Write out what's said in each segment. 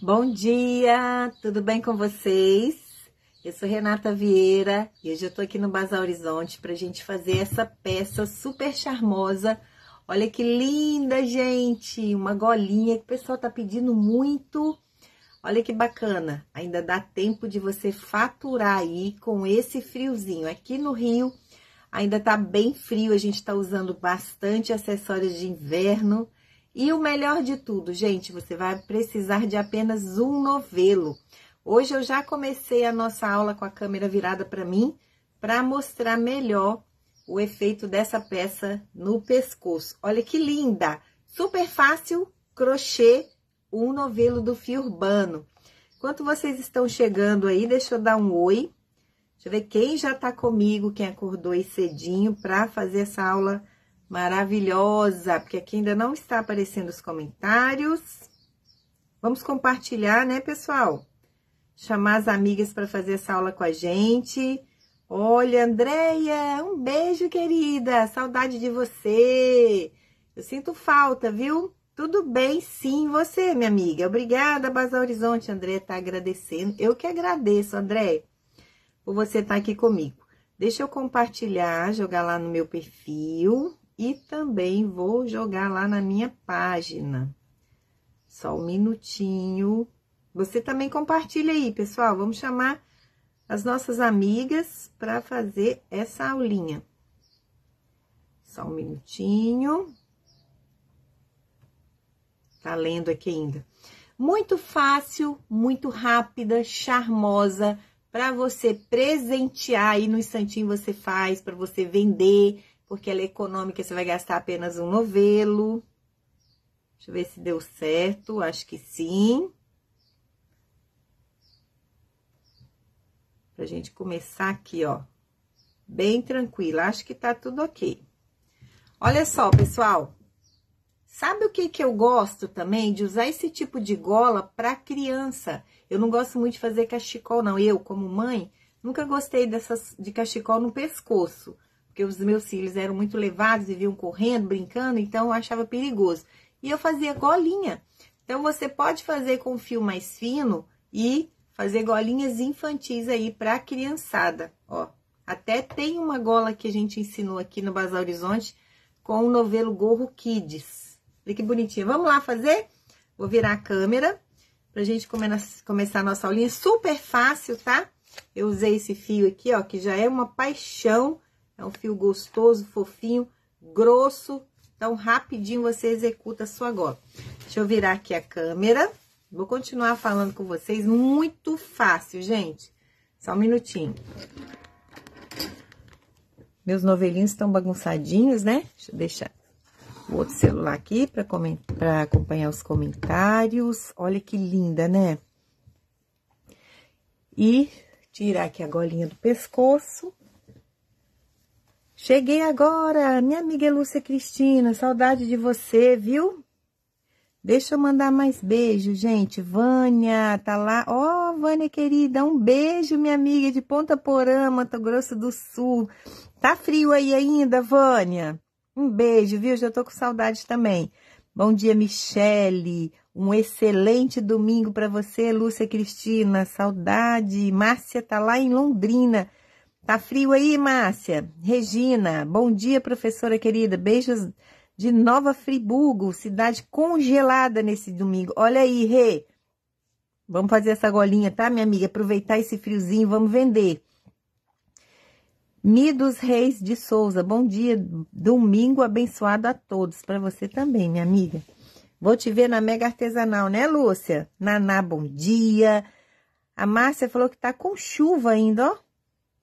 Bom dia, tudo bem com vocês? Eu sou Renata Vieira e hoje eu tô aqui no Bazar Horizonte pra gente fazer essa peça super charmosa. Olha que linda, gente! Uma golinha que o pessoal tá pedindo muito. Olha que bacana, ainda dá tempo de você faturar aí com esse friozinho. Aqui no Rio ainda tá bem frio, a gente tá usando bastante acessórios de inverno e o melhor de tudo, gente, você vai precisar de apenas um novelo. Hoje eu já comecei a nossa aula com a câmera virada para mim, para mostrar melhor o efeito dessa peça no pescoço. Olha que linda! Super fácil, crochê, um novelo do fio urbano. Enquanto vocês estão chegando aí, deixa eu dar um oi. Deixa eu ver quem já está comigo, quem acordou aí cedinho para fazer essa aula maravilhosa, porque aqui ainda não está aparecendo os comentários. Vamos compartilhar, né, pessoal? Chamar as amigas para fazer essa aula com a gente. Olha, Andréia, um beijo, querida. Saudade de você. Eu sinto falta, viu? Tudo bem, sim, você, minha amiga. Obrigada, Basa Horizonte. André tá agradecendo. Eu que agradeço, André, por você estar tá aqui comigo. Deixa eu compartilhar, jogar lá no meu perfil e também vou jogar lá na minha página. Só um minutinho. Você também compartilha aí, pessoal. Vamos chamar as nossas amigas para fazer essa aulinha. Só um minutinho. Tá lendo aqui ainda. Muito fácil, muito rápida, charmosa para você presentear aí no instantinho você faz, para você vender, porque ela é econômica, você vai gastar apenas um novelo. Deixa eu ver se deu certo, acho que sim. Pra gente começar aqui, ó, bem tranquila, acho que tá tudo ok. Olha só, pessoal, sabe o que que eu gosto também? De usar esse tipo de gola para criança. Eu não gosto muito de fazer cachecol, não. Eu, como mãe, nunca gostei dessas de cachecol no pescoço porque os meus filhos eram muito levados, e vinham correndo, brincando, então eu achava perigoso. E eu fazia golinha. Então você pode fazer com fio mais fino e fazer golinhas infantis aí para a criançada, ó. Até tem uma gola que a gente ensinou aqui no Basal Horizonte com o novelo gorro Kids. Olha que bonitinha. Vamos lá fazer? Vou virar a câmera pra gente começar a nossa aulinha. Super fácil, tá? Eu usei esse fio aqui, ó, que já é uma paixão é um fio gostoso, fofinho, grosso. Então, rapidinho você executa a sua gola. Deixa eu virar aqui a câmera. Vou continuar falando com vocês. Muito fácil, gente. Só um minutinho. Meus novelinhos estão bagunçadinhos, né? Deixa eu deixar o outro celular aqui para acompanhar os comentários. Olha que linda, né? E tirar aqui a golinha do pescoço. Cheguei agora, minha amiga Lúcia Cristina, saudade de você, viu? Deixa eu mandar mais beijo, gente. Vânia tá lá. Ó, oh, Vânia querida, um beijo, minha amiga de Ponta Porã, Mato Grosso do Sul. Tá frio aí ainda, Vânia? Um beijo, viu? Já tô com saudade também. Bom dia, Michele. Um excelente domingo para você, Lúcia Cristina. Saudade. Márcia tá lá em Londrina. Tá frio aí, Márcia? Regina, bom dia, professora querida. Beijos de Nova Friburgo, cidade congelada nesse domingo. Olha aí, Rê. Vamos fazer essa golinha, tá, minha amiga? Aproveitar esse friozinho, vamos vender. Midos Reis de Souza, bom dia. Domingo abençoado a todos. Para você também, minha amiga. Vou te ver na Mega Artesanal, né, Lúcia? Naná, bom dia. A Márcia falou que tá com chuva ainda, ó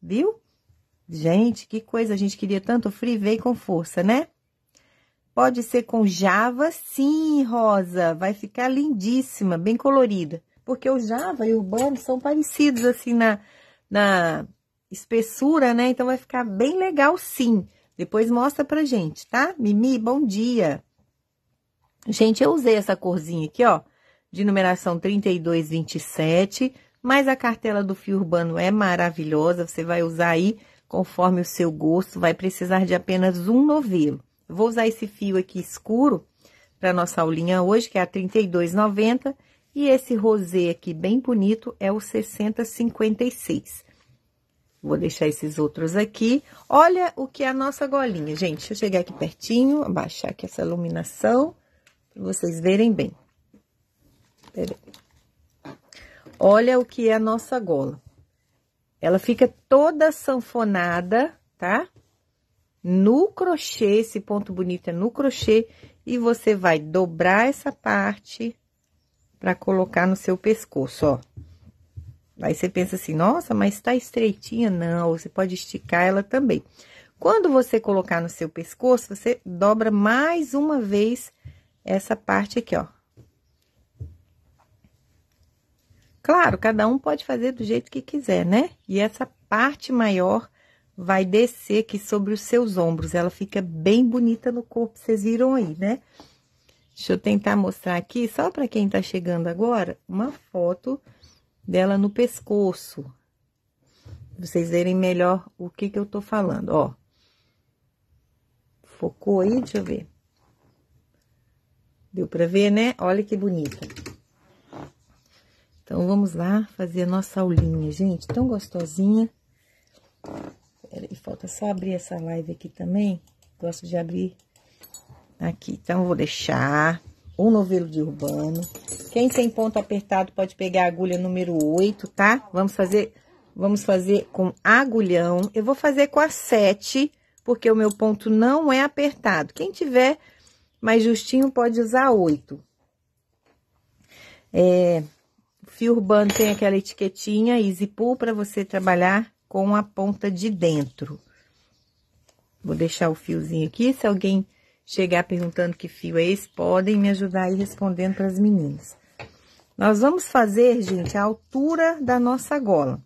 viu? Gente, que coisa, a gente queria tanto free, veio com força, né? Pode ser com Java, sim, Rosa, vai ficar lindíssima, bem colorida. Porque o Java e o Bambi são parecidos, assim, na, na espessura, né? Então, vai ficar bem legal, sim. Depois mostra pra gente, tá? Mimi, bom dia. Gente, eu usei essa corzinha aqui, ó, de numeração 3227, mas a cartela do fio urbano é maravilhosa, você vai usar aí conforme o seu gosto, vai precisar de apenas um novelo. vou usar esse fio aqui escuro para nossa aulinha hoje, que é a 32,90, e esse rosê aqui bem bonito é o 60,56. Vou deixar esses outros aqui. Olha o que é a nossa golinha, gente. Deixa eu chegar aqui pertinho, abaixar aqui essa iluminação, para vocês verem bem. Peraí. Olha o que é a nossa gola. Ela fica toda sanfonada, tá? No crochê, esse ponto bonito é no crochê. E você vai dobrar essa parte para colocar no seu pescoço, ó. Aí você pensa assim, nossa, mas tá estreitinha. Não, você pode esticar ela também. Quando você colocar no seu pescoço, você dobra mais uma vez essa parte aqui, ó. Claro, cada um pode fazer do jeito que quiser, né? E essa parte maior vai descer aqui sobre os seus ombros. Ela fica bem bonita no corpo, vocês viram aí, né? Deixa eu tentar mostrar aqui, só para quem tá chegando agora, uma foto dela no pescoço. Vocês verem melhor o que que eu tô falando, ó. Focou aí? Deixa eu ver. Deu para ver, né? Olha que bonita. Então, vamos lá fazer a nossa aulinha, gente, tão gostosinha. Peraí, falta só abrir essa live aqui também. Gosto de abrir aqui. Então, vou deixar um novelo de urbano. Quem tem ponto apertado pode pegar a agulha número 8, tá? Vamos fazer, vamos fazer com agulhão. Eu vou fazer com a 7, porque o meu ponto não é apertado. Quem tiver mais justinho pode usar 8. É, fio urbano tem aquela etiquetinha Easy Pull para você trabalhar com a ponta de dentro. Vou deixar o fiozinho aqui, se alguém chegar perguntando que fio é esse, podem me ajudar aí respondendo para as meninas. Nós vamos fazer, gente, a altura da nossa gola.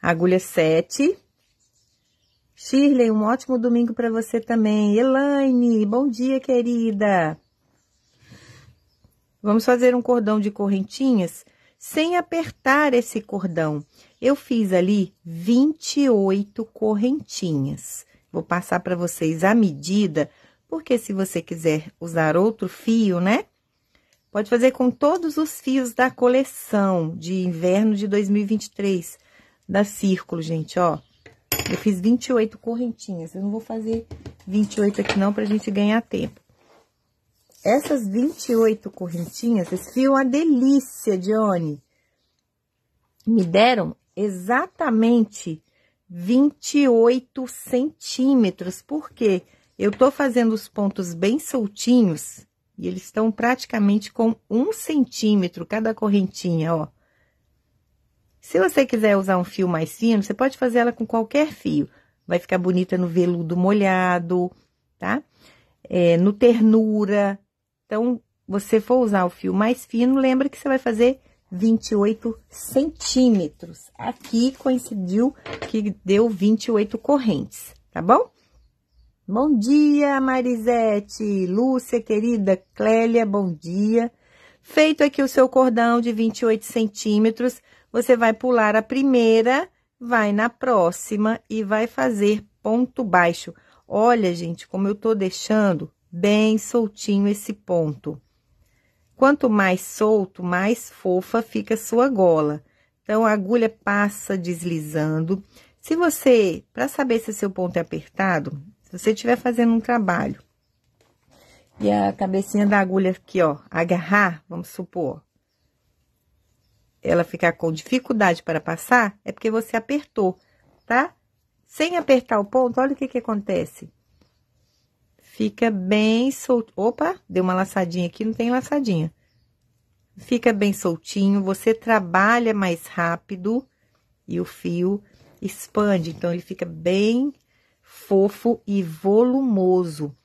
Agulha 7. Shirley, um ótimo domingo para você também. Elaine, bom dia, querida. Vamos fazer um cordão de correntinhas sem apertar esse cordão. Eu fiz ali 28 correntinhas. Vou passar para vocês a medida, porque se você quiser usar outro fio, né? Pode fazer com todos os fios da coleção de inverno de 2023, da Círculo, gente, ó. Eu fiz 28 correntinhas, eu não vou fazer 28 aqui não, pra gente ganhar tempo. Essas 28 correntinhas, esse fio é uma delícia, Johnny. Me deram exatamente 28 centímetros, porque eu tô fazendo os pontos bem soltinhos e eles estão praticamente com um centímetro cada correntinha, ó. Se você quiser usar um fio mais fino, você pode fazer ela com qualquer fio. Vai ficar bonita no veludo molhado, tá? É, no ternura, então, você for usar o fio mais fino, lembra que você vai fazer 28 centímetros. Aqui coincidiu que deu 28 correntes, tá bom? Bom dia, Marisete, Lúcia, querida, Clélia, bom dia. Feito aqui o seu cordão de 28 centímetros, você vai pular a primeira, vai na próxima e vai fazer ponto baixo. Olha, gente, como eu tô deixando bem soltinho esse ponto. Quanto mais solto, mais fofa fica a sua gola. Então, a agulha passa deslizando. Se você, para saber se seu ponto é apertado, se você estiver fazendo um trabalho e a cabecinha da agulha aqui, ó, agarrar, vamos supor, ela ficar com dificuldade para passar, é porque você apertou, tá? Sem apertar o ponto, olha o que que acontece. Fica bem solto. Opa, deu uma laçadinha aqui, não tem laçadinha. Fica bem soltinho, você trabalha mais rápido e o fio expande, então ele fica bem fofo e volumoso.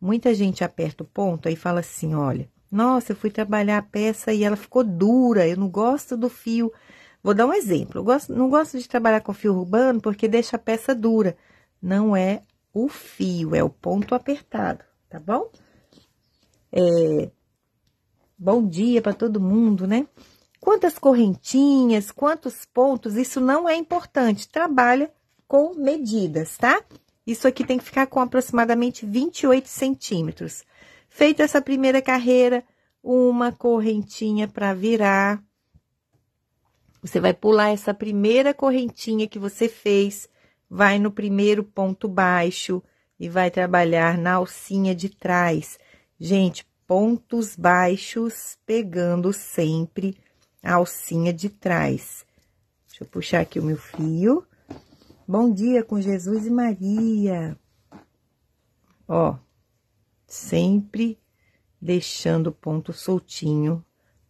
Muita gente aperta o ponto aí fala assim, olha, nossa, eu fui trabalhar a peça e ela ficou dura, eu não gosto do fio. Vou dar um exemplo, eu gosto, não gosto de trabalhar com fio urbano porque deixa a peça dura. Não é o fio, é o ponto apertado, tá bom? É, bom dia para todo mundo, né? Quantas correntinhas, quantos pontos, isso não é importante. Trabalha com medidas, tá? Isso aqui tem que ficar com aproximadamente 28 centímetros. Feita essa primeira carreira, uma correntinha para virar. Você vai pular essa primeira correntinha que você fez vai no primeiro ponto baixo e vai trabalhar na alcinha de trás. Gente, pontos baixos pegando sempre a alcinha de trás. Deixa eu puxar aqui o meu fio. Bom dia com Jesus e Maria. Ó, sempre deixando o ponto soltinho,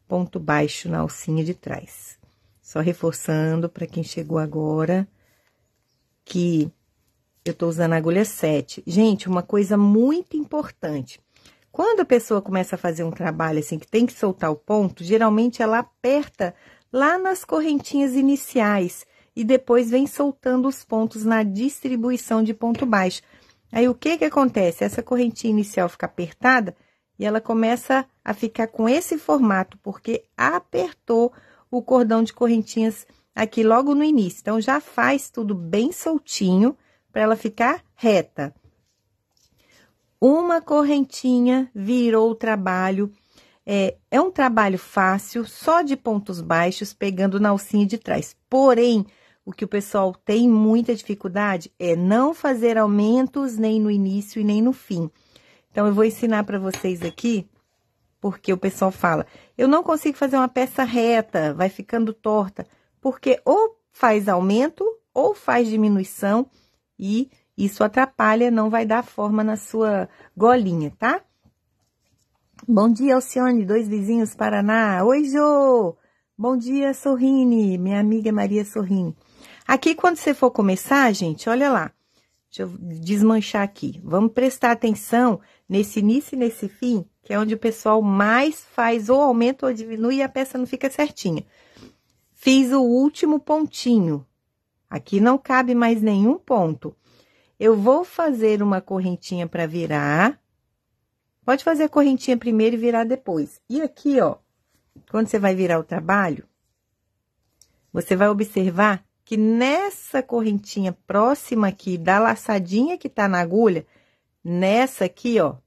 ponto baixo na alcinha de trás. Só reforçando para quem chegou agora que eu estou usando a agulha 7. Gente, uma coisa muito importante. Quando a pessoa começa a fazer um trabalho assim, que tem que soltar o ponto, geralmente ela aperta lá nas correntinhas iniciais e depois vem soltando os pontos na distribuição de ponto baixo. Aí, o que que acontece? Essa correntinha inicial fica apertada e ela começa a ficar com esse formato, porque apertou o cordão de correntinhas iniciais aqui logo no início. Então, já faz tudo bem soltinho para ela ficar reta. Uma correntinha virou o trabalho. É, é um trabalho fácil, só de pontos baixos, pegando na alcinha de trás. Porém, o que o pessoal tem muita dificuldade é não fazer aumentos nem no início e nem no fim. Então, eu vou ensinar para vocês aqui, porque o pessoal fala, eu não consigo fazer uma peça reta, vai ficando torta porque ou faz aumento ou faz diminuição e isso atrapalha, não vai dar forma na sua golinha, tá? Bom dia, Alcione, dois vizinhos Paraná. Oi, Jô! Bom dia, Sorrine, minha amiga Maria Sorrine. Aqui, quando você for começar, gente, olha lá. Deixa eu desmanchar aqui. Vamos prestar atenção nesse início e nesse fim, que é onde o pessoal mais faz ou aumenta ou diminui e a peça não fica certinha. Fiz o último pontinho. Aqui não cabe mais nenhum ponto. Eu vou fazer uma correntinha para virar. Pode fazer a correntinha primeiro e virar depois. E aqui, ó, quando você vai virar o trabalho, você vai observar que nessa correntinha próxima aqui da laçadinha que tá na agulha, nessa aqui, ó,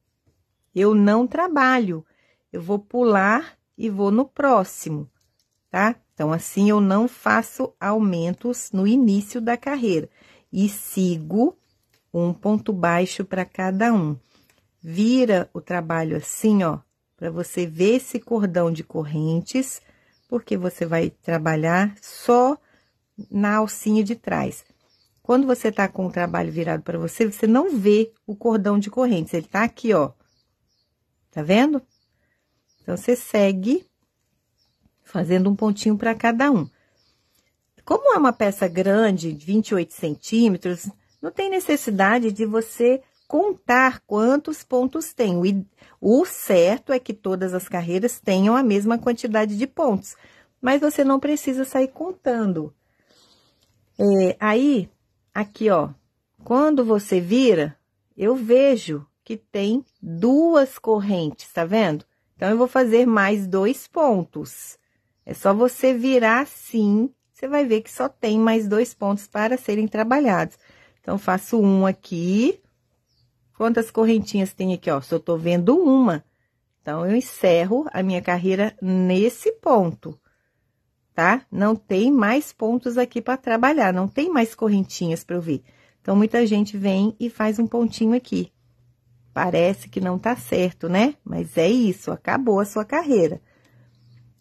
eu não trabalho. Eu vou pular e vou no próximo tá? Então, assim eu não faço aumentos no início da carreira e sigo um ponto baixo para cada um. Vira o trabalho assim, ó, para você ver esse cordão de correntes, porque você vai trabalhar só na alcinha de trás. Quando você tá com o trabalho virado para você, você não vê o cordão de correntes, ele tá aqui, ó. Tá vendo? Então, você segue fazendo um pontinho para cada um. Como é uma peça grande, 28 centímetros, não tem necessidade de você contar quantos pontos tem. O, certo é que todas as carreiras tenham a mesma quantidade de pontos, mas você não precisa sair contando. É, aí, aqui, ó, quando você vira, eu vejo que tem duas correntes, tá vendo? Então, eu vou fazer mais dois pontos. É só você virar assim, você vai ver que só tem mais dois pontos para serem trabalhados. Então, faço um aqui. Quantas correntinhas tem aqui, ó? Só tô vendo uma. Então, eu encerro a minha carreira nesse ponto, tá? Não tem mais pontos aqui para trabalhar, não tem mais correntinhas para eu ver. Então, muita gente vem e faz um pontinho aqui. Parece que não tá certo, né? Mas é isso, acabou a sua carreira.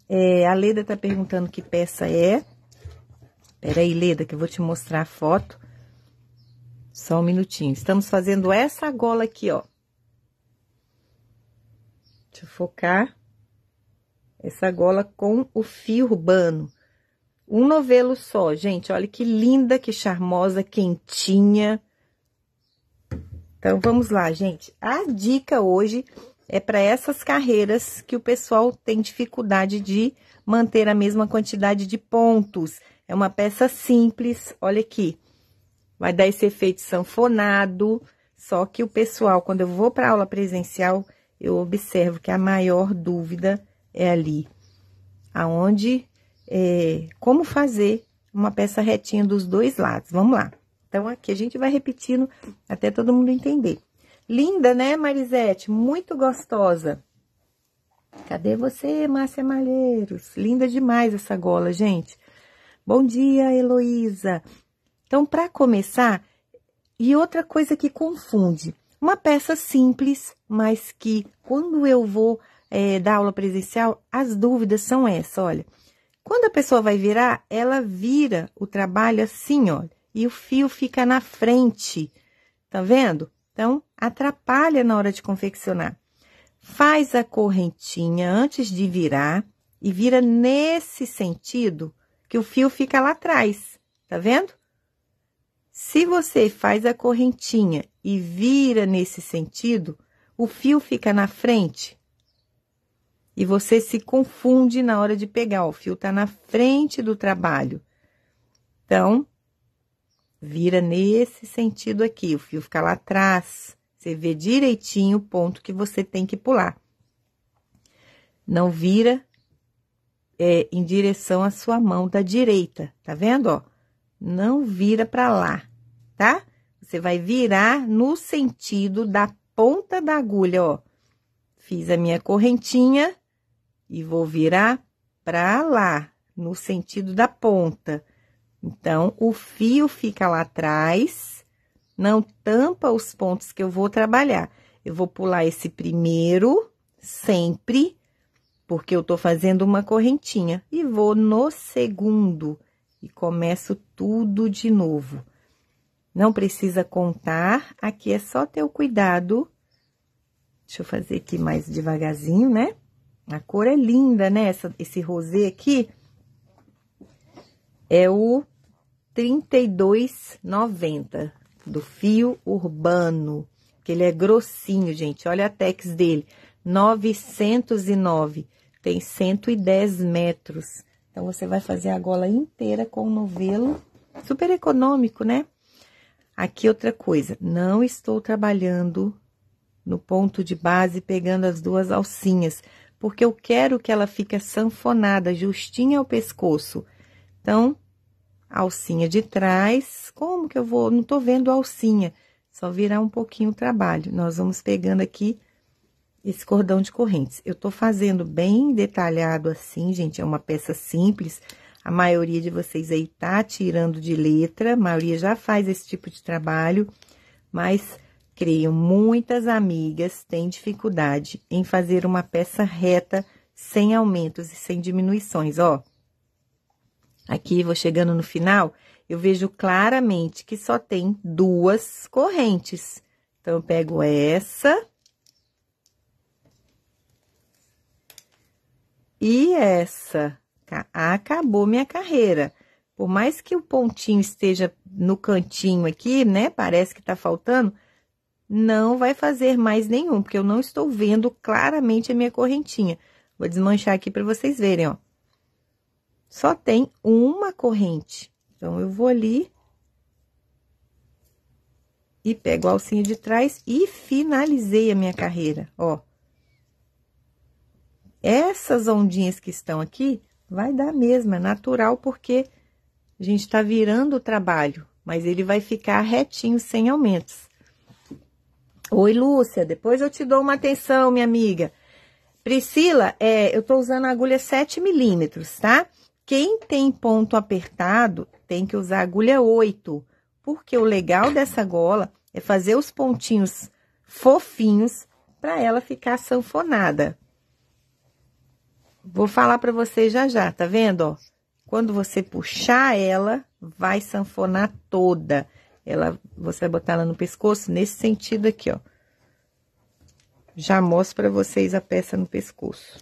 É, a Leda tá perguntando que peça é. Peraí, Leda, que eu vou te mostrar a foto. Só um minutinho. Estamos fazendo essa gola aqui, ó. Deixa eu focar. Essa gola com o fio urbano. Um novelo só, gente. Olha que linda, que charmosa, quentinha. Então, vamos lá, gente. A dica hoje é para essas carreiras que o pessoal tem dificuldade de manter a mesma quantidade de pontos. É uma peça simples, olha aqui. Vai dar esse efeito sanfonado, só que o pessoal, quando eu vou para aula presencial, eu observo que a maior dúvida é ali. Aonde, é, como fazer uma peça retinha dos dois lados. Vamos lá. Então, aqui a gente vai repetindo até todo mundo entender. Linda, né, Marisete? Muito gostosa. Cadê você, Márcia Malheiros? Linda demais essa gola, gente. Bom dia, Heloísa. Então, para começar, e outra coisa que confunde, uma peça simples, mas que quando eu vou é, dar aula presencial, as dúvidas são essas, olha. Quando a pessoa vai virar, ela vira o trabalho assim, olha, e o fio fica na frente, tá vendo? Então, atrapalha na hora de confeccionar. Faz a correntinha antes de virar e vira nesse sentido que o fio fica lá atrás, tá vendo? Se você faz a correntinha e vira nesse sentido, o fio fica na frente e você se confunde na hora de pegar. O fio tá na frente do trabalho. Então, vira nesse sentido aqui, o fio fica lá atrás. Você vê direitinho o ponto que você tem que pular. Não vira é, em direção à sua mão da direita, tá vendo, ó? Não vira para lá, tá? Você vai virar no sentido da ponta da agulha, ó. Fiz a minha correntinha e vou virar para lá, no sentido da ponta. Então, o fio fica lá atrás, não tampa os pontos que eu vou trabalhar. Eu vou pular esse primeiro, sempre, porque eu tô fazendo uma correntinha. E vou no segundo e começo tudo de novo. Não precisa contar, aqui é só ter o cuidado. Deixa eu fazer aqui mais devagarzinho, né? A cor é linda, né? Essa, esse rosê aqui é o 32,90 do fio urbano, que ele é grossinho, gente. Olha a tex dele, 909, tem 110 metros. Então, você vai fazer a gola inteira com o novelo, super econômico, né? Aqui outra coisa, não estou trabalhando no ponto de base pegando as duas alcinhas, porque eu quero que ela fique sanfonada, justinha ao pescoço. Então, alcinha de trás. Como que eu vou? Não tô vendo alcinha. Só virar um pouquinho o trabalho. Nós vamos pegando aqui esse cordão de correntes. Eu tô fazendo bem detalhado assim, gente, é uma peça simples. A maioria de vocês aí tá tirando de letra, a maioria já faz esse tipo de trabalho, mas creio, muitas amigas têm dificuldade em fazer uma peça reta sem aumentos e sem diminuições, ó. Aqui vou chegando no final, eu vejo claramente que só tem duas correntes. Então, eu pego essa e essa. Acabou minha carreira. Por mais que o pontinho esteja no cantinho aqui, né? Parece que tá faltando. Não vai fazer mais nenhum, porque eu não estou vendo claramente a minha correntinha. Vou desmanchar aqui para vocês verem, ó só tem uma corrente. Então, eu vou ali e pego a alcinha de trás e finalizei a minha carreira, ó. Essas ondinhas que estão aqui, vai dar mesmo, é natural, porque a gente tá virando o trabalho, mas ele vai ficar retinho, sem aumentos. Oi, Lúcia, depois eu te dou uma atenção, minha amiga. Priscila, é, eu tô usando a agulha 7 milímetros, tá? Quem tem ponto apertado tem que usar agulha 8, porque o legal dessa gola é fazer os pontinhos fofinhos para ela ficar sanfonada. Vou falar para vocês já já, tá vendo, ó? Quando você puxar ela, vai sanfonar toda. Ela, você vai botar ela no pescoço nesse sentido aqui, ó. Já mostro para vocês a peça no pescoço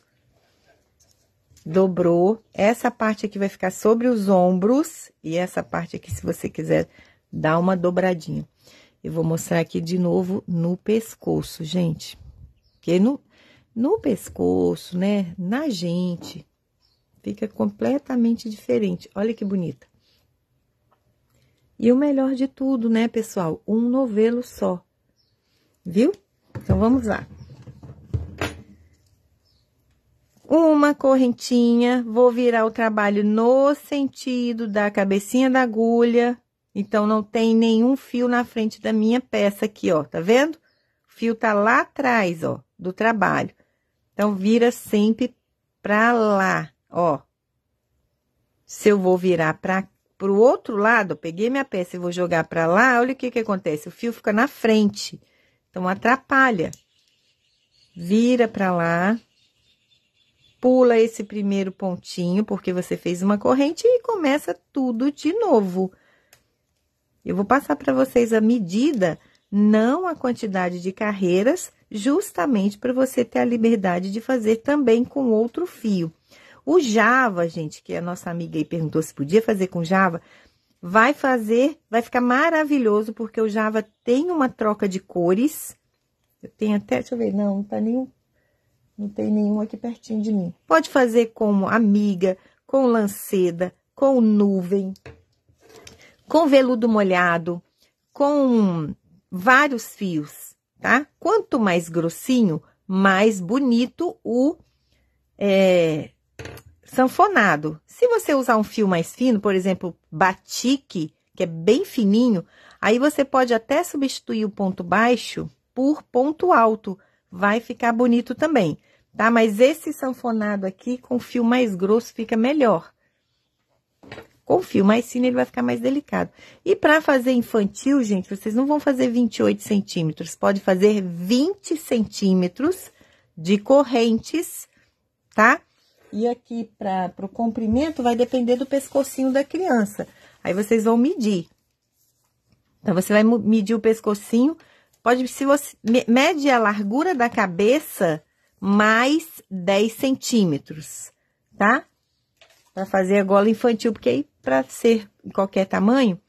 dobrou. Essa parte aqui vai ficar sobre os ombros e essa parte aqui, se você quiser, dá uma dobradinha. Eu vou mostrar aqui de novo no pescoço, gente. Porque no, no pescoço, né, na gente, fica completamente diferente. Olha que bonita. E o melhor de tudo, né, pessoal? Um novelo só. Viu? Então, vamos lá. uma correntinha, vou virar o trabalho no sentido da cabecinha da agulha. Então, não tem nenhum fio na frente da minha peça aqui, ó, tá vendo? O fio tá lá atrás, ó, do trabalho. Então, vira sempre pra lá, ó. Se eu vou virar pra, pro outro lado, eu peguei minha peça e vou jogar pra lá, olha o que que acontece, o fio fica na frente. Então, atrapalha. Vira pra lá pula esse primeiro pontinho, porque você fez uma corrente e começa tudo de novo. Eu vou passar para vocês a medida, não a quantidade de carreiras, justamente para você ter a liberdade de fazer também com outro fio. O Java, gente, que é a nossa amiga aí perguntou se podia fazer com Java, vai fazer, vai ficar maravilhoso, porque o Java tem uma troca de cores. Eu tenho até, deixa eu ver, não, não tá nem não tem nenhum aqui pertinho de mim. Pode fazer com amiga, com lanceda, com nuvem, com veludo molhado, com vários fios, tá? Quanto mais grossinho, mais bonito o é, sanfonado. Se você usar um fio mais fino, por exemplo, batique, que é bem fininho, aí você pode até substituir o ponto baixo por ponto alto, vai ficar bonito também, tá? Mas esse sanfonado aqui com fio mais grosso fica melhor. Com fio mais fino ele vai ficar mais delicado. E para fazer infantil, gente, vocês não vão fazer 28 centímetros, pode fazer 20 centímetros de correntes, tá? E aqui para o comprimento vai depender do pescocinho da criança. Aí vocês vão medir. Então, você vai medir o pescocinho Pode, se você mede a largura da cabeça mais 10 centímetros, tá? Para fazer a gola infantil, porque aí para ser qualquer tamanho,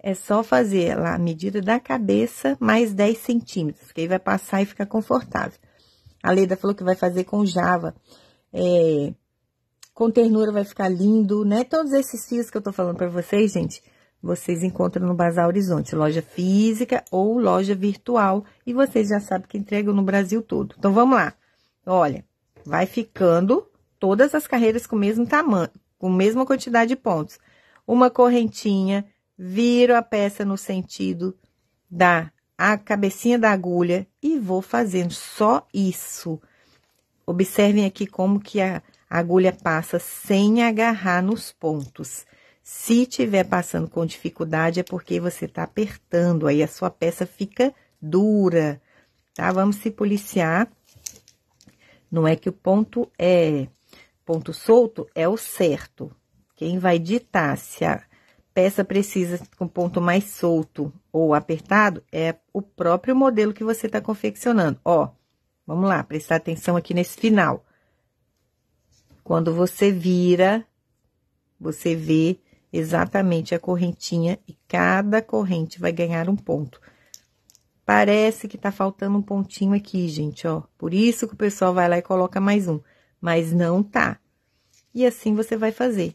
é só fazer lá a medida da cabeça mais 10 centímetros, que aí vai passar e ficar confortável. A Leda falou que vai fazer com Java. É, com ternura vai ficar lindo, né? Todos esses fios que eu tô falando para vocês, gente, vocês encontram no Bazar Horizonte, loja física ou loja virtual, e vocês já sabem que entregam no Brasil todo. Então, vamos lá. Olha, vai ficando todas as carreiras com o mesmo tamanho, com a mesma quantidade de pontos. Uma correntinha, viro a peça no sentido da a cabecinha da agulha e vou fazendo só isso. Observem aqui como que a agulha passa sem agarrar nos pontos. Se tiver passando com dificuldade, é porque você está apertando, aí a sua peça fica dura, tá? Vamos se policiar. Não é que o ponto é ponto solto, é o certo. Quem vai ditar se a peça precisa com ponto mais solto ou apertado é o próprio modelo que você está confeccionando. Ó, vamos lá, prestar atenção aqui nesse final. Quando você vira, você vê exatamente a correntinha e cada corrente vai ganhar um ponto. Parece que tá faltando um pontinho aqui, gente, ó. Por isso que o pessoal vai lá e coloca mais um, mas não tá. E assim você vai fazer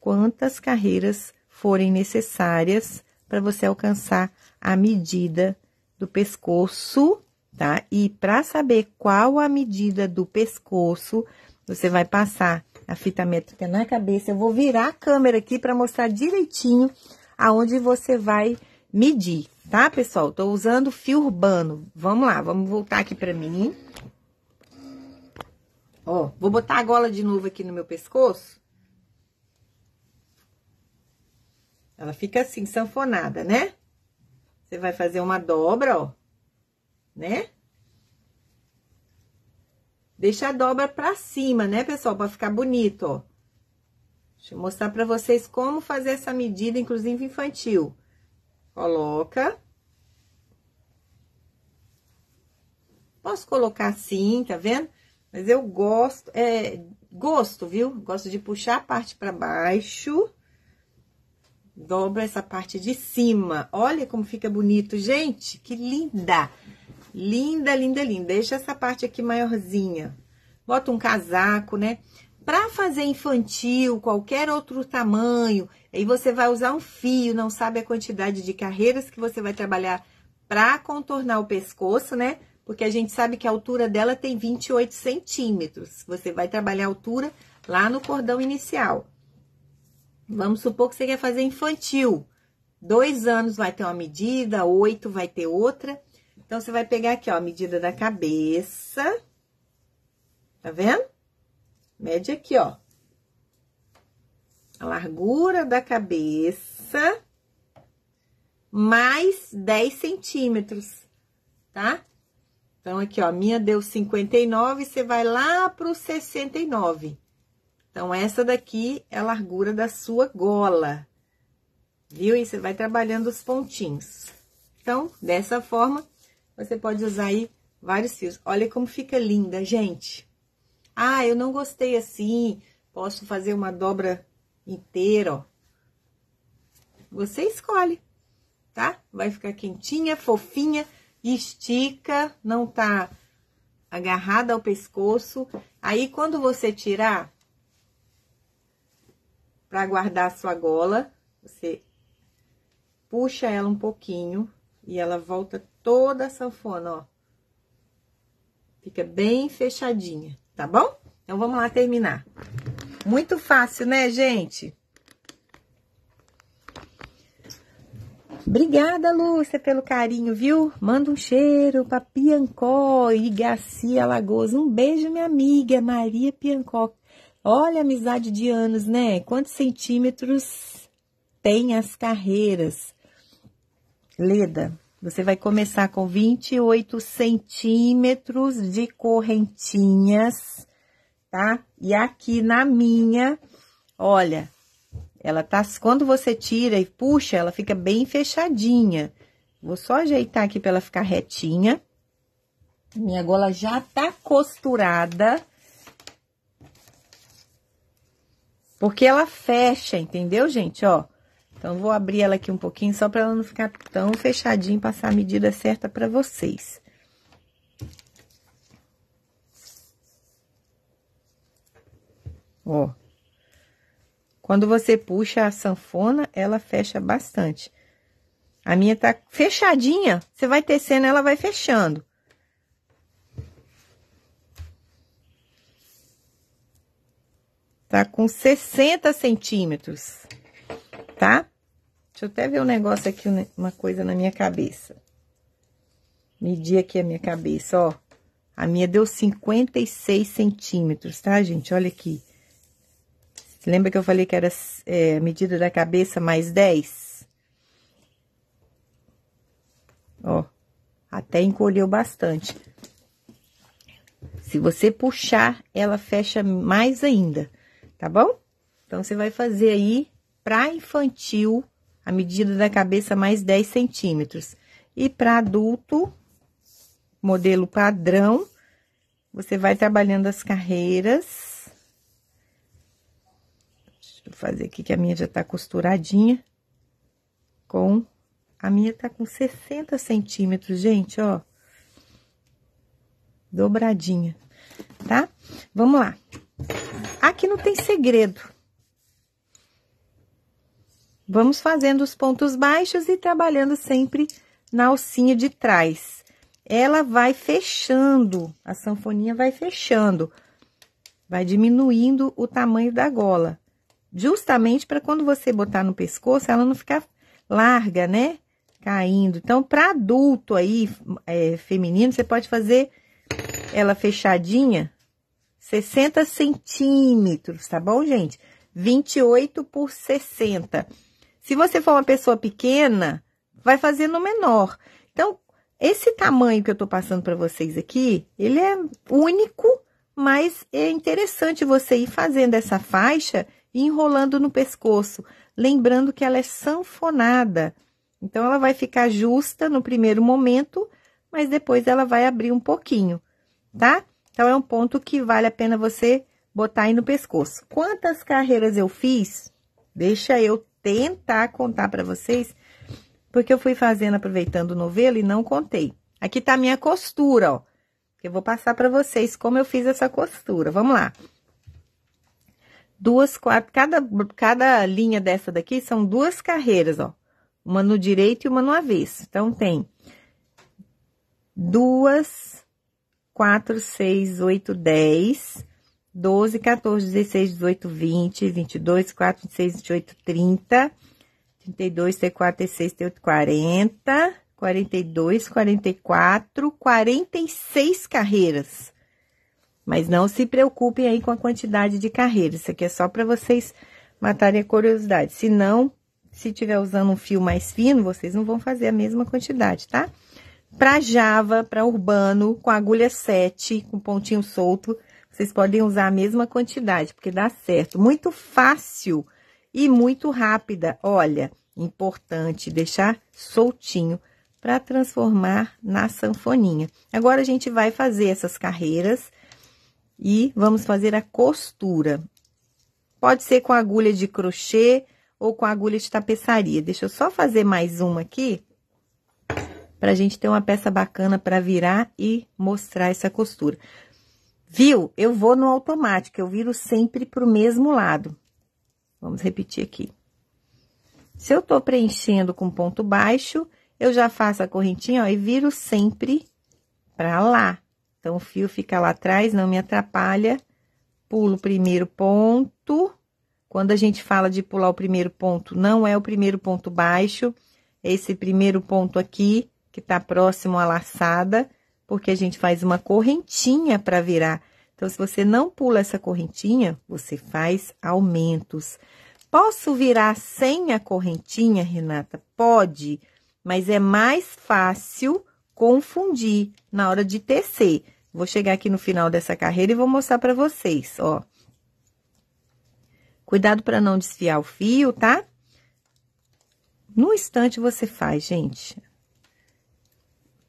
quantas carreiras forem necessárias para você alcançar a medida do pescoço, tá? E para saber qual a medida do pescoço, você vai passar a fita métrica na cabeça. Eu vou virar a câmera aqui para mostrar direitinho aonde você vai medir, tá, pessoal? Tô usando fio urbano. Vamos lá, vamos voltar aqui para mim. Ó, vou botar a gola de novo aqui no meu pescoço. Ela fica assim, sanfonada, né? Você vai fazer uma dobra, ó, né? Deixa a dobra pra cima, né, pessoal? Pra ficar bonito, ó. Deixa eu mostrar pra vocês como fazer essa medida, inclusive infantil. Coloca. Posso colocar assim, tá vendo? Mas eu gosto, é, gosto, viu? Gosto de puxar a parte pra baixo. Dobra essa parte de cima. Olha como fica bonito, gente. Que linda! Linda, linda, linda. Deixa essa parte aqui maiorzinha. Bota um casaco, né? Para fazer infantil, qualquer outro tamanho, aí você vai usar um fio, não sabe a quantidade de carreiras que você vai trabalhar para contornar o pescoço, né? Porque a gente sabe que a altura dela tem 28 centímetros. Você vai trabalhar a altura lá no cordão inicial. Vamos supor que você quer fazer infantil. Dois anos vai ter uma medida, oito vai ter outra. Então, você vai pegar aqui, ó, a medida da cabeça. Tá vendo? Mede aqui, ó. A largura da cabeça mais 10 centímetros, tá? Então, aqui, ó, a minha deu 59, você vai lá pro 69. Então, essa daqui é a largura da sua gola, viu? E você vai trabalhando os pontinhos. Então, dessa forma, você pode usar aí vários fios. Olha como fica linda, gente. Ah, eu não gostei assim. Posso fazer uma dobra inteira, ó. Você escolhe, tá? Vai ficar quentinha, fofinha, estica, não tá agarrada ao pescoço. Aí, quando você tirar, para guardar a sua gola, você puxa ela um pouquinho e ela volta toda a sanfona, ó. Fica bem fechadinha, tá bom? Então, vamos lá terminar. Muito fácil, né, gente? Obrigada, Lúcia, pelo carinho, viu? Manda um cheiro pra Piancó e Garcia Lagoas. Um beijo, minha amiga Maria Piancó. Olha a amizade de anos, né? Quantos centímetros tem as carreiras? Leda, você vai começar com 28 centímetros de correntinhas, tá? E aqui na minha, olha, ela tá, quando você tira e puxa, ela fica bem fechadinha. Vou só ajeitar aqui para ela ficar retinha. Minha gola já tá costurada. Porque ela fecha, entendeu, gente? Ó, então, vou abrir ela aqui um pouquinho, só para ela não ficar tão fechadinha, passar a medida certa para vocês. Ó. Quando você puxa a sanfona, ela fecha bastante. A minha tá fechadinha, você vai tecendo, ela vai fechando. Tá com 60 centímetros tá? Deixa eu até ver um negócio aqui, uma coisa na minha cabeça. Medir aqui a minha cabeça, ó. A minha deu 56 centímetros, tá, gente? Olha aqui. Lembra que eu falei que era é, medida da cabeça mais 10? Ó, até encolheu bastante. Se você puxar, ela fecha mais ainda, tá bom? Então, você vai fazer aí para infantil, a medida da cabeça mais 10 centímetros. E para adulto, modelo padrão, você vai trabalhando as carreiras. Deixa eu fazer aqui que a minha já tá costuradinha. Com a minha tá com 60 centímetros, gente, ó. Dobradinha, tá? Vamos lá. Aqui não tem segredo. Vamos fazendo os pontos baixos e trabalhando sempre na alcinha de trás. Ela vai fechando, a sanfoninha vai fechando, vai diminuindo o tamanho da gola. Justamente para quando você botar no pescoço, ela não ficar larga, né? Caindo. Então, para adulto aí, é, feminino, você pode fazer ela fechadinha 60 centímetros, tá bom, gente? 28 por 60 se você for uma pessoa pequena, vai fazer no menor. Então, esse tamanho que eu estou passando para vocês aqui, ele é único, mas é interessante você ir fazendo essa faixa e enrolando no pescoço, lembrando que ela é sanfonada. Então, ela vai ficar justa no primeiro momento, mas depois ela vai abrir um pouquinho, tá? Então, é um ponto que vale a pena você botar aí no pescoço. Quantas carreiras eu fiz? Deixa eu tentar contar para vocês, porque eu fui fazendo aproveitando o novelo e não contei. Aqui tá a minha costura, ó. Eu vou passar para vocês como eu fiz essa costura. Vamos lá. Duas, quatro, cada, cada linha dessa daqui são duas carreiras, ó. Uma no direito e uma no avesso. Então, tem duas, quatro, seis, oito, dez, 12, 14, 16, 18, 20, 22, 4, 26, 28, 30, 32, 34, 36, 38, 40, 42, 44, 46 carreiras. Mas não se preocupem aí com a quantidade de carreiras. Isso aqui é só para vocês matarem a curiosidade. Se não, se tiver usando um fio mais fino, vocês não vão fazer a mesma quantidade, tá? Para Java, para Urbano, com agulha 7, com pontinho solto, vocês podem usar a mesma quantidade, porque dá certo. Muito fácil e muito rápida. Olha, importante deixar soltinho para transformar na sanfoninha. Agora, a gente vai fazer essas carreiras e vamos fazer a costura. Pode ser com agulha de crochê ou com agulha de tapeçaria. Deixa eu só fazer mais uma aqui para a gente ter uma peça bacana para virar e mostrar essa costura. Viu? Eu vou no automático, eu viro sempre para o mesmo lado. Vamos repetir aqui. Se eu tô preenchendo com ponto baixo, eu já faço a correntinha, ó, e viro sempre para lá. Então, o fio fica lá atrás, não me atrapalha. Pulo o primeiro ponto. Quando a gente fala de pular o primeiro ponto, não é o primeiro ponto baixo. É esse primeiro ponto aqui, que tá próximo à laçada porque a gente faz uma correntinha para virar. Então, se você não pula essa correntinha, você faz aumentos. Posso virar sem a correntinha, Renata? Pode, mas é mais fácil confundir na hora de tecer. Vou chegar aqui no final dessa carreira e vou mostrar para vocês, ó. Cuidado para não desfiar o fio, tá? No instante você faz, gente.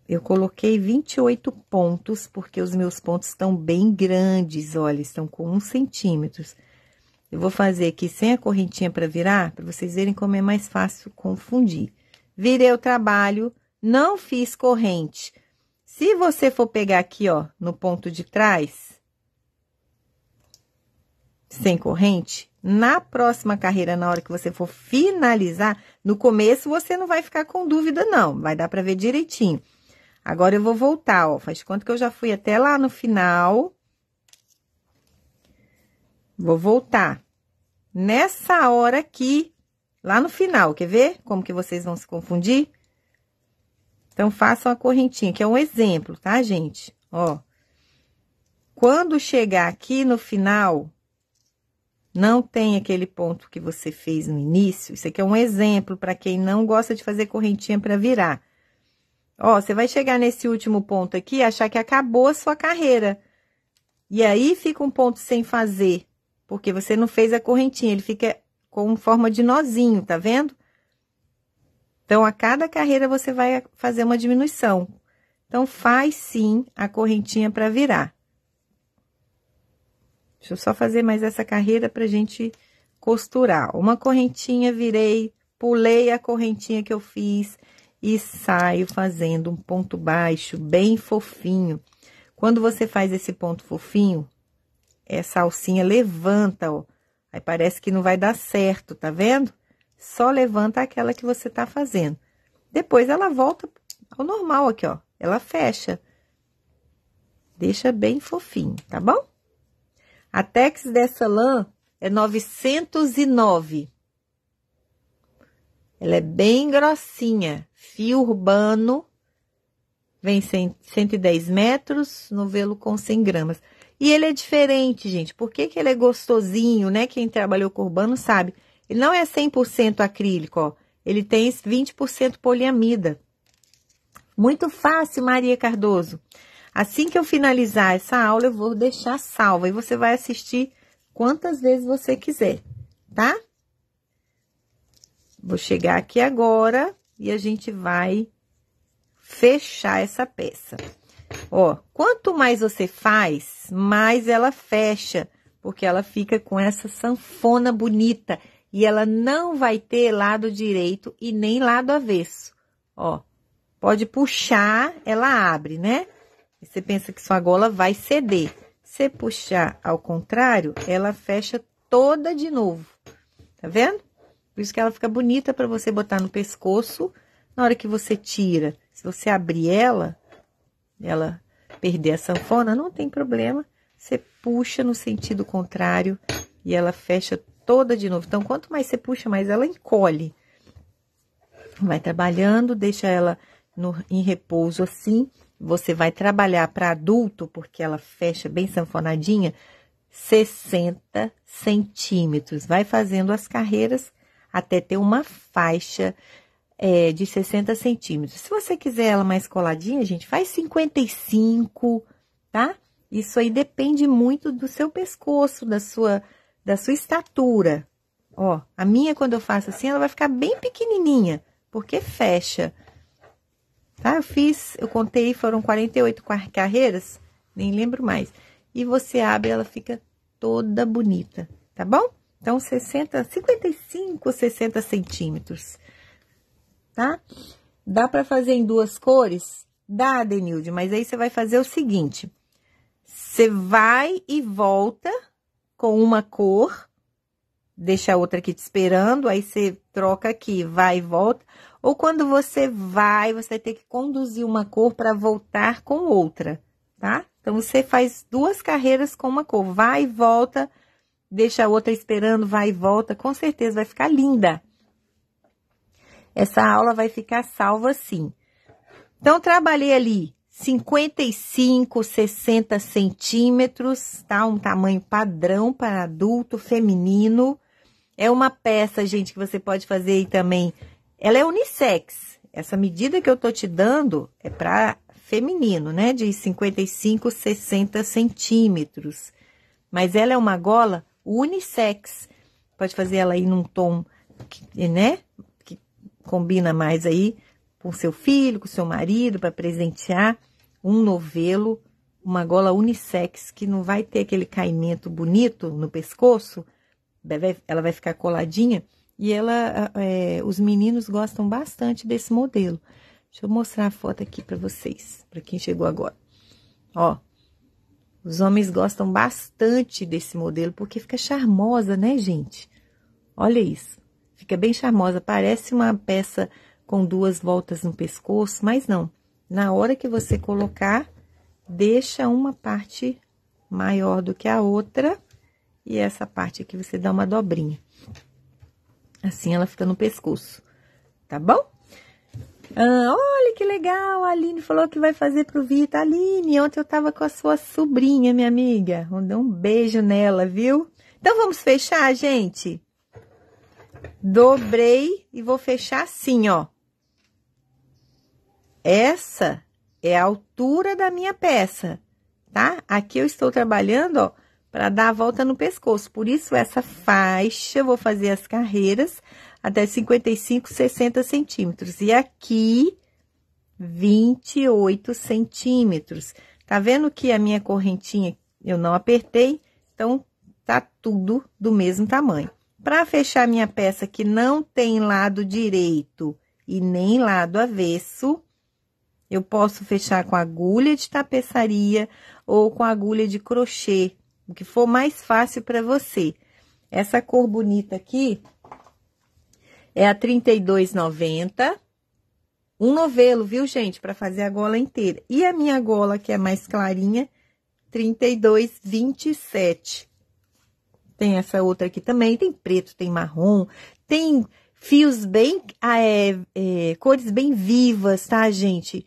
Eu coloquei 28 pontos, porque os meus pontos estão bem grandes, olha, estão com 1 centímetro. Eu vou fazer aqui sem a correntinha para virar, para vocês verem como é mais fácil confundir. Virei o trabalho, não fiz corrente. Se você for pegar aqui, ó, no ponto de trás, sem corrente, na próxima carreira, na hora que você for finalizar, no começo você não vai ficar com dúvida, não. Vai dar para ver direitinho. Agora eu vou voltar, ó. Faz conta que eu já fui até lá no final. Vou voltar. Nessa hora aqui, lá no final, quer ver? Como que vocês vão se confundir? Então, façam a correntinha, que é um exemplo, tá, gente? Ó. Quando chegar aqui no final, não tem aquele ponto que você fez no início. Isso aqui é um exemplo para quem não gosta de fazer correntinha para virar. Ó, você vai chegar nesse último ponto aqui e achar que acabou a sua carreira. E aí fica um ponto sem fazer, porque você não fez a correntinha, ele fica com forma de nozinho, tá vendo? Então, a cada carreira você vai fazer uma diminuição. Então, faz sim a correntinha para virar. Deixa eu só fazer mais essa carreira pra gente costurar. Uma correntinha, virei, pulei a correntinha que eu fiz e saio fazendo um ponto baixo bem fofinho. Quando você faz esse ponto fofinho, essa alcinha levanta, ó. Aí parece que não vai dar certo, tá vendo? Só levanta aquela que você tá fazendo. Depois ela volta ao normal aqui, ó. Ela fecha. Deixa bem fofinho, tá bom? A tex dessa lã é 909. Ela é bem grossinha. Fio urbano vem 110 metros, novelo com 100 gramas. E ele é diferente, gente. Por que, que ele é gostosinho, né? Quem trabalhou com urbano sabe. Ele não é 100% acrílico, ó. Ele tem 20% poliamida. Muito fácil, Maria Cardoso. Assim que eu finalizar essa aula, eu vou deixar salva e você vai assistir quantas vezes você quiser, tá? Vou chegar aqui agora e a gente vai fechar essa peça. Ó, quanto mais você faz, mais ela fecha, porque ela fica com essa sanfona bonita e ela não vai ter lado direito e nem lado avesso. Ó, pode puxar, ela abre, né? Você pensa que sua gola vai ceder. Se puxar ao contrário, ela fecha toda de novo. Tá vendo? Por isso que ela fica bonita para você botar no pescoço na hora que você tira. Se você abrir ela, ela perder a sanfona, não tem problema. Você puxa no sentido contrário e ela fecha toda de novo. Então, quanto mais você puxa, mais ela encolhe. Vai trabalhando, deixa ela no, em repouso assim. Você vai trabalhar para adulto, porque ela fecha bem sanfonadinha, 60 centímetros. Vai fazendo as carreiras até ter uma faixa é, de 60 centímetros. Se você quiser ela mais coladinha, gente, faz 55, tá? Isso aí depende muito do seu pescoço, da sua, da sua estatura. Ó, a minha, quando eu faço assim, ela vai ficar bem pequenininha, porque fecha. Tá? Eu fiz, eu contei, foram 48 carreiras, nem lembro mais. E você abre, ela fica toda bonita, tá bom? Então, 60, 55, 60 centímetros, tá? Dá para fazer em duas cores? Dá, Denilde, mas aí você vai fazer o seguinte. Você vai e volta com uma cor, deixa a outra aqui te esperando, aí você troca aqui, vai e volta. Ou quando você vai, você vai ter que conduzir uma cor para voltar com outra, tá? Então, você faz duas carreiras com uma cor, vai e volta deixa a outra esperando, vai e volta, com certeza vai ficar linda. Essa aula vai ficar salva sim. Então, trabalhei ali 55, 60 centímetros, tá? Um tamanho padrão para adulto, feminino. É uma peça, gente, que você pode fazer aí também. Ela é unissex. Essa medida que eu tô te dando é para feminino, né? De 55, 60 centímetros. Mas ela é uma gola unissex. Pode fazer ela aí num tom, que, né? Que combina mais aí com seu filho, com seu marido, para presentear um novelo, uma gola unissex, que não vai ter aquele caimento bonito no pescoço, ela vai ficar coladinha. E ela, é, os meninos gostam bastante desse modelo. Deixa eu mostrar a foto aqui para vocês, para quem chegou agora. Ó, os homens gostam bastante desse modelo porque fica charmosa, né, gente? Olha isso. Fica bem charmosa, parece uma peça com duas voltas no pescoço, mas não. Na hora que você colocar, deixa uma parte maior do que a outra e essa parte aqui você dá uma dobrinha. Assim ela fica no pescoço, tá bom? Ah, olha que legal, a Aline falou que vai fazer pro Vitor. Aline, ontem eu tava com a sua sobrinha, minha amiga. Mandou um beijo nela, viu? Então vamos fechar, gente? Dobrei e vou fechar assim, ó. Essa é a altura da minha peça, tá? Aqui eu estou trabalhando, ó, para dar a volta no pescoço. Por isso, essa faixa, eu vou fazer as carreiras até 55, 60 centímetros. E aqui, 28 centímetros. Tá vendo que a minha correntinha eu não apertei? Então, tá tudo do mesmo tamanho. Para fechar minha peça que não tem lado direito e nem lado avesso, eu posso fechar com agulha de tapeçaria ou com agulha de crochê, o que for mais fácil para você. Essa cor bonita aqui, é a 32,90. Um novelo, viu, gente? Para fazer a gola inteira. E a minha gola, que é mais clarinha, 32,27. Tem essa outra aqui também. Tem preto, tem marrom, tem fios bem. Ah, é, é, cores bem vivas, tá, gente?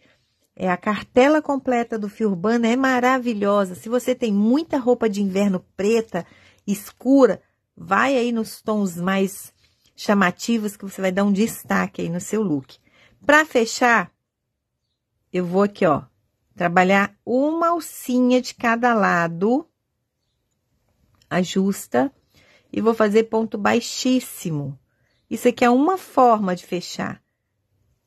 É a cartela completa do fio urbano é maravilhosa. Se você tem muita roupa de inverno preta, escura, vai aí nos tons mais chamativos que você vai dar um destaque aí no seu look. Para fechar, eu vou aqui, ó, trabalhar uma alcinha de cada lado, ajusta, e vou fazer ponto baixíssimo. Isso aqui é uma forma de fechar.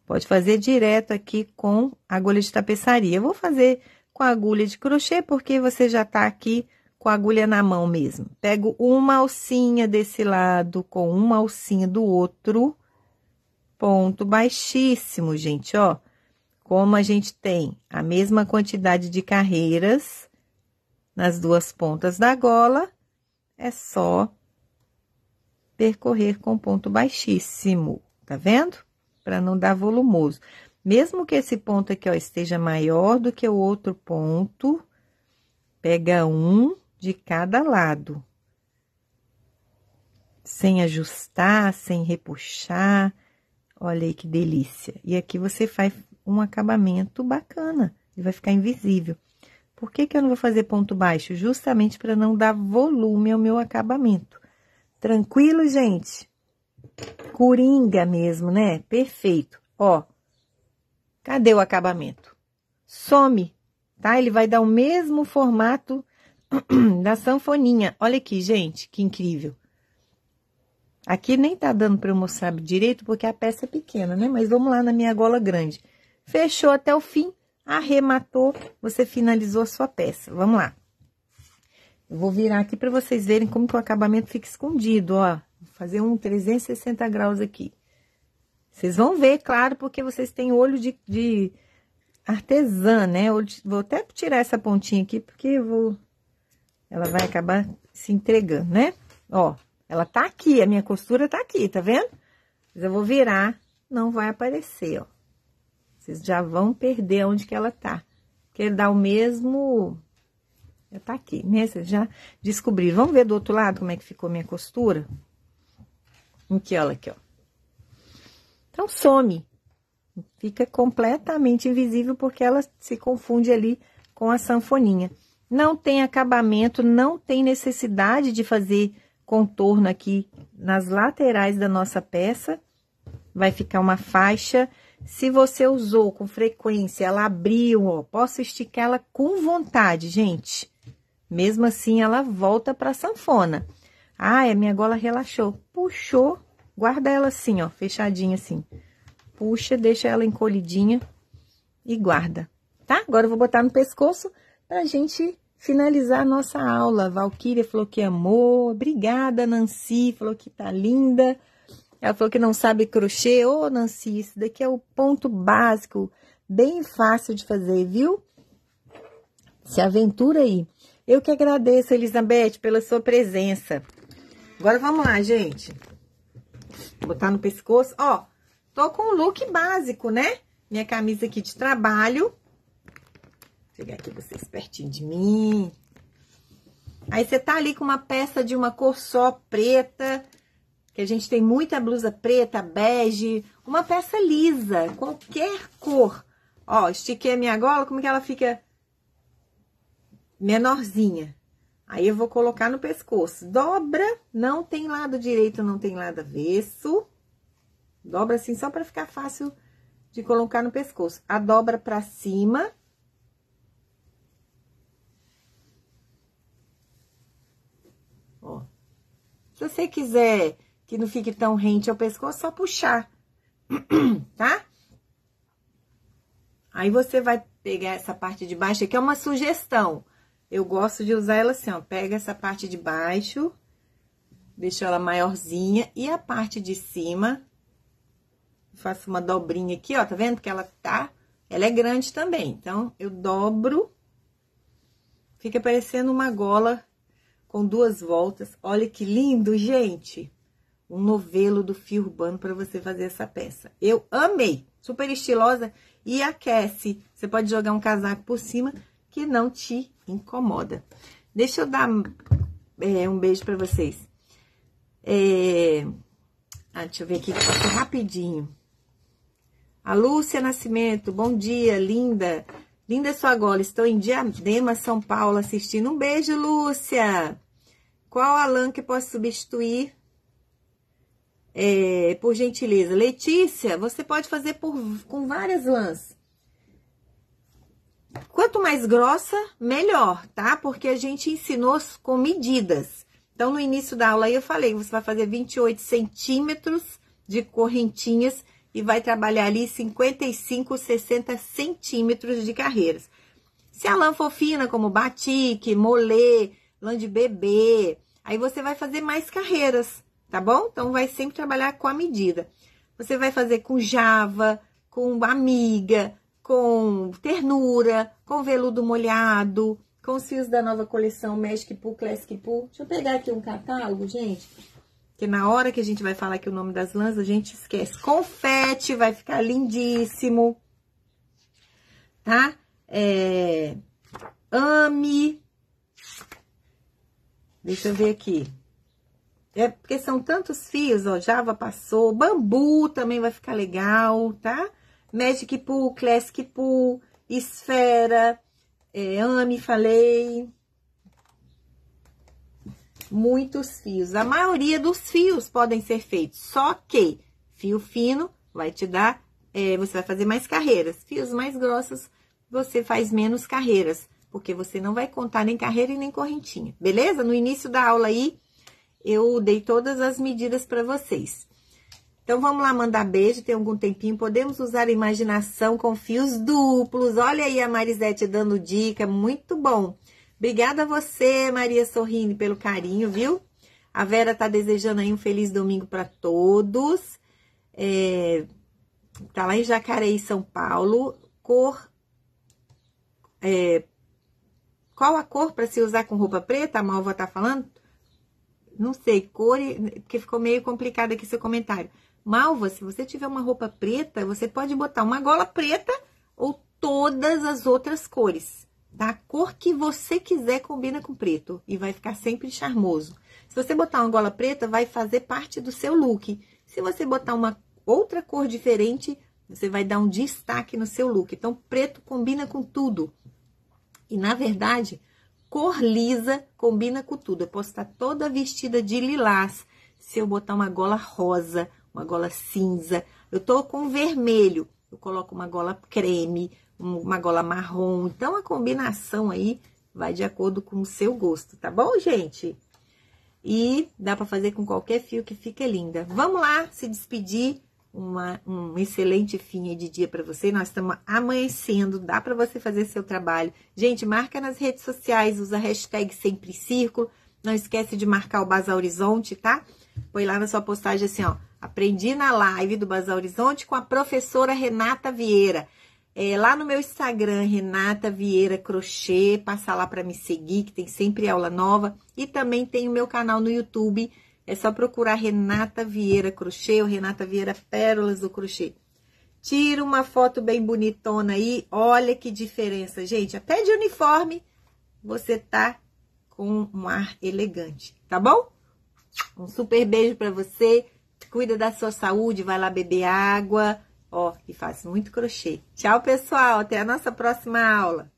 Pode fazer direto aqui com agulha de tapeçaria. Eu vou fazer com agulha de crochê, porque você já tá aqui com a agulha na mão mesmo. Pego uma alcinha desse lado com uma alcinha do outro, ponto baixíssimo, gente, ó. Como a gente tem a mesma quantidade de carreiras nas duas pontas da gola, é só percorrer com ponto baixíssimo, tá vendo? Para não dar volumoso. Mesmo que esse ponto aqui, ó, esteja maior do que o outro ponto, pega um, de cada lado, sem ajustar, sem repuxar. Olha aí que delícia. E aqui você faz um acabamento bacana, e vai ficar invisível. Por que, que eu não vou fazer ponto baixo? Justamente para não dar volume ao meu acabamento. Tranquilo, gente? Coringa mesmo, né? Perfeito. Ó, cadê o acabamento? Some, tá? Ele vai dar o mesmo formato da sanfoninha. Olha aqui, gente, que incrível. Aqui nem tá dando para eu mostrar direito, porque a peça é pequena, né? Mas vamos lá na minha gola grande. Fechou até o fim, arrematou, você finalizou a sua peça. Vamos lá. Eu vou virar aqui para vocês verem como que o acabamento fica escondido, ó. Vou fazer um 360 graus aqui. Vocês vão ver, claro, porque vocês têm olho de, de artesã, né? Vou até tirar essa pontinha aqui, porque eu vou ela vai acabar se entregando, né? Ó, ela tá aqui, a minha costura tá aqui, tá vendo? Mas eu vou virar, não vai aparecer, ó. Vocês já vão perder onde que ela tá. quer dar o mesmo... Já tá aqui, né? Vocês já descobriram. Vamos ver do outro lado como é que ficou minha costura? Aqui, olha aqui, ó. Então, some. Fica completamente invisível porque ela se confunde ali com a sanfoninha não tem acabamento, não tem necessidade de fazer contorno aqui nas laterais da nossa peça. Vai ficar uma faixa. Se você usou com frequência, ela abriu, ó, posso esticar ela com vontade, gente. Mesmo assim, ela volta para a sanfona. Ah, a minha gola relaxou. Puxou, guarda ela assim, ó, fechadinha assim. Puxa, deixa ela encolhidinha e guarda, tá? Agora eu vou botar no pescoço pra gente finalizar nossa aula. A Valquíria falou que amou. Obrigada, Nancy. Falou que tá linda. Ela falou que não sabe crochê. Ô, oh, Nancy, isso daqui é o ponto básico. Bem fácil de fazer, viu? Se aventura aí. Eu que agradeço, Elizabeth, pela sua presença. Agora vamos lá, gente. Vou botar no pescoço. Ó, tô com um look básico, né? Minha camisa aqui de trabalho Pegar aqui vocês pertinho de mim. Aí você tá ali com uma peça de uma cor só preta, que a gente tem muita blusa preta, bege, uma peça lisa, qualquer cor. Ó, estiquei a minha gola, como que ela fica menorzinha? Aí eu vou colocar no pescoço. Dobra, não tem lado direito, não tem lado avesso. Dobra assim só para ficar fácil de colocar no pescoço. A dobra para cima Se você quiser que não fique tão rente ao pescoço, só puxar, tá? Aí você vai pegar essa parte de baixo, aqui é uma sugestão. Eu gosto de usar ela assim, ó. Pega essa parte de baixo, deixa ela maiorzinha, e a parte de cima, faço uma dobrinha aqui, ó, tá vendo? que ela tá, ela é grande também. Então, eu dobro, fica parecendo uma gola com duas voltas. Olha que lindo, gente! Um novelo do fio urbano para você fazer essa peça. Eu amei! Super estilosa e aquece. Você pode jogar um casaco por cima que não te incomoda. Deixa eu dar é, um beijo para vocês. É... Ah, deixa eu ver aqui, rapidinho. A Lúcia Nascimento, bom dia, linda. Linda sua gola, estou em Diadema, São Paulo, assistindo. Um beijo, Lúcia. Qual a lã que posso substituir? É, por gentileza. Letícia, você pode fazer por, com várias lãs. Quanto mais grossa, melhor, tá? Porque a gente ensinou com medidas. Então, no início da aula aí eu falei, você vai fazer 28 centímetros de correntinhas e vai trabalhar ali 55, 60 centímetros de carreiras. Se a lã for fina, como batique, molê, lã de bebê, Aí você vai fazer mais carreiras, tá bom? Então vai sempre trabalhar com a medida. Você vai fazer com Java, com amiga, com ternura, com veludo molhado, com os fios da nova coleção Magic Pool, Classic Pool. Deixa eu pegar aqui um catálogo, gente. Porque na hora que a gente vai falar aqui o nome das lãs, a gente esquece. Confete vai ficar lindíssimo. Tá? É... Ame, Deixa eu ver aqui. É porque são tantos fios, ó, Java passou, bambu também vai ficar legal, tá? Magic Pool, Classic Pool, Esfera, é, Ami, falei. Muitos fios. A maioria dos fios podem ser feitos, só que fio fino vai te dar, é, você vai fazer mais carreiras. Fios mais grossos, você faz menos carreiras porque você não vai contar nem carreira e nem correntinha, beleza? No início da aula aí, eu dei todas as medidas para vocês. Então, vamos lá mandar beijo, tem algum tempinho. Podemos usar a imaginação com fios duplos. Olha aí a Marisete dando dica, muito bom. Obrigada a você, Maria Sorrini, pelo carinho, viu? A Vera tá desejando aí um feliz domingo para todos. É, tá lá em Jacareí, São Paulo. Cor é, qual a cor para se usar com roupa preta? A Malva tá falando. Não sei, cor, porque ficou meio complicado aqui seu comentário. Malva, se você tiver uma roupa preta, você pode botar uma gola preta ou todas as outras cores. Da cor que você quiser combina com preto e vai ficar sempre charmoso. Se você botar uma gola preta, vai fazer parte do seu look. Se você botar uma outra cor diferente, você vai dar um destaque no seu look. Então, preto combina com tudo. E na verdade, cor lisa combina com tudo. Eu posso estar toda vestida de lilás se eu botar uma gola rosa, uma gola cinza. Eu tô com vermelho, eu coloco uma gola creme, uma gola marrom. Então a combinação aí vai de acordo com o seu gosto, tá bom, gente? E dá para fazer com qualquer fio que fica linda. Vamos lá se despedir uma, um excelente fim de dia para você. Nós estamos amanhecendo, dá para você fazer seu trabalho. Gente, marca nas redes sociais, usa a hashtag Sempre circo Não esquece de marcar o Bazar Horizonte, tá? Põe lá na sua postagem assim, ó. Aprendi na live do Bazar Horizonte com a professora Renata Vieira. É, lá no meu Instagram, Renata Vieira Crochê, passa lá para me seguir, que tem sempre aula nova. E também tem o meu canal no YouTube, é só procurar Renata Vieira Crochê ou Renata Vieira Pérolas do Crochê. Tira uma foto bem bonitona aí. Olha que diferença, gente. Até de uniforme você tá com um ar elegante, tá bom? Um super beijo para você. Cuida da sua saúde, vai lá beber água, ó, e faz muito crochê. Tchau, pessoal, até a nossa próxima aula.